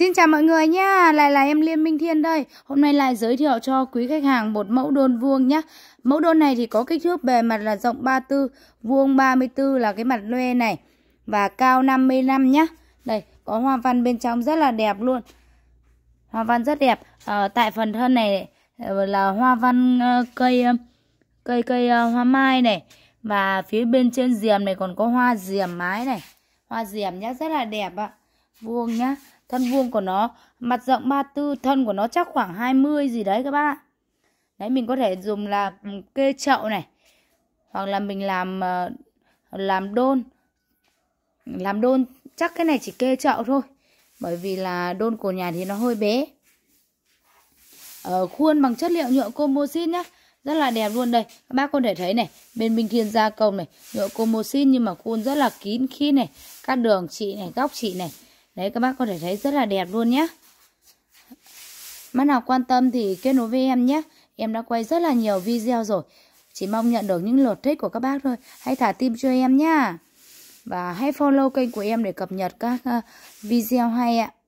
Xin chào mọi người nha, lại là em Liên Minh Thiên đây. Hôm nay lại giới thiệu cho quý khách hàng một mẫu đôn vuông nhá Mẫu đôn này thì có kích thước bề mặt là rộng 34, vuông 34 là cái mặt loe này và cao 55 nhá Đây, có hoa văn bên trong rất là đẹp luôn. Hoa văn rất đẹp. À, tại phần thân này ờ, là hoa văn ờ, cây cây cây hoa mai này và phía bên trên diềm này còn có hoa diềm mái này. Hoa diềm nhá, rất là đẹp ạ. À vuông nhá thân vuông của nó mặt rộng 34 thân của nó chắc khoảng 20 gì đấy các bác đấy mình có thể dùng là ừ, kê chậu này hoặc là mình làm ờ, làm đôn làm đôn chắc cái này chỉ kê chậu thôi bởi vì là đôn của nhà thì nó hơi bé ở ờ, khuôn bằng chất liệu nhựa composite nhá rất là đẹp luôn đây các bác có thể thấy này bên bình Thiên gia công này nhựa composite nhưng mà khuôn rất là kín khi này các đường chị này góc chị này đấy các bác có thể thấy rất là đẹp luôn nhé bác nào quan tâm thì kết nối với em nhé em đã quay rất là nhiều video rồi chỉ mong nhận được những lượt thích của các bác thôi hãy thả tim cho em nhá và hãy follow kênh của em để cập nhật các ờ, video hay ạ